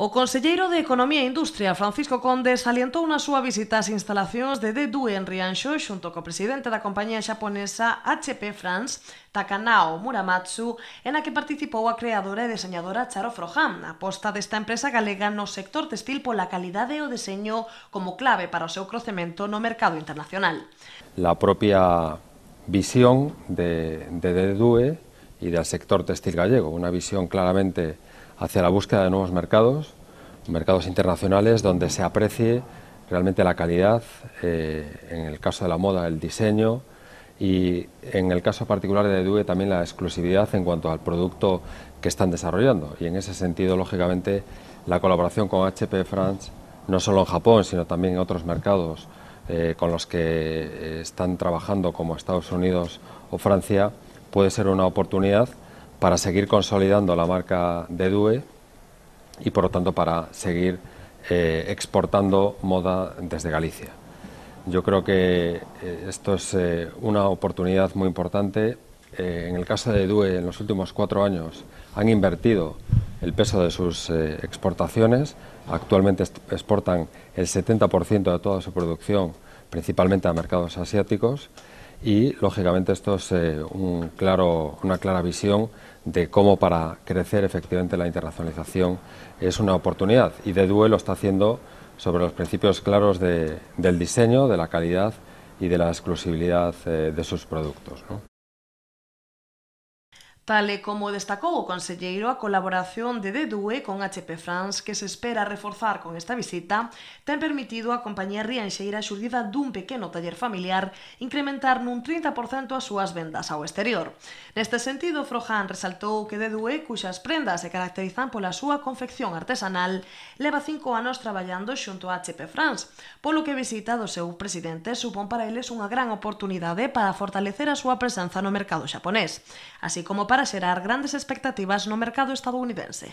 O conselleiro de Economía e Industria, Francisco Conde, salientou na súa visita ás instalacións de Dedu en Rianxo xunto co presidente da compañía xaponesa HP France, Takanao Muramatsu, en a que participou a creadora e deseñadora Charo Froham, posta desta empresa galega no sector textil pola calidade e o deseño como clave para o seu crocemento no mercado internacional. La propia visión de, de e del sector textil gallego, unha visión claramente hacia la búsqueda de nuevos mercados, mercados internacionales donde se aprecie realmente la calidad, eh, en el caso de la moda el diseño y en el caso particular de Due también la exclusividad en cuanto al producto que están desarrollando. Y en ese sentido, lógicamente, la colaboración con HP France, no solo en Japón, sino también en otros mercados eh, con los que eh, están trabajando como Estados Unidos o Francia, puede ser una oportunidad para seguir consolidando la marca de DUE y por lo tanto para seguir eh, exportando moda desde Galicia. Yo creo que eh, esto es eh, una oportunidad muy importante. en el caso de DUE, en los últimos cuatro años han invertido el peso de sus exportaciones. Actualmente exportan el 70% de toda su producción, principalmente a mercados asiáticos y lógicamente esto es eh, un claro, una clara visión de cómo para crecer efectivamente la internacionalización es una oportunidad y de lo está haciendo sobre los principios claros del diseño, de la calidad y de la exclusividad eh, de sus productos. Tal e como destacou o conselleiro, a colaboración de DEDUE con HP France, que se espera reforzar con esta visita, ten permitido a compañía rianxeira xurdida dun pequeno taller familiar incrementar nun 30% as súas vendas ao exterior. Neste sentido, Frojan resaltou que DEDUE, cuxas prendas se caracterizan pola súa confección artesanal, leva cinco anos traballando xunto a HP France, polo que visita do seu presidente supón para eles unha gran oportunidade para fortalecer a súa presenza no mercado xaponés, así como para para xerar grandes expectativas no mercado estadounidense.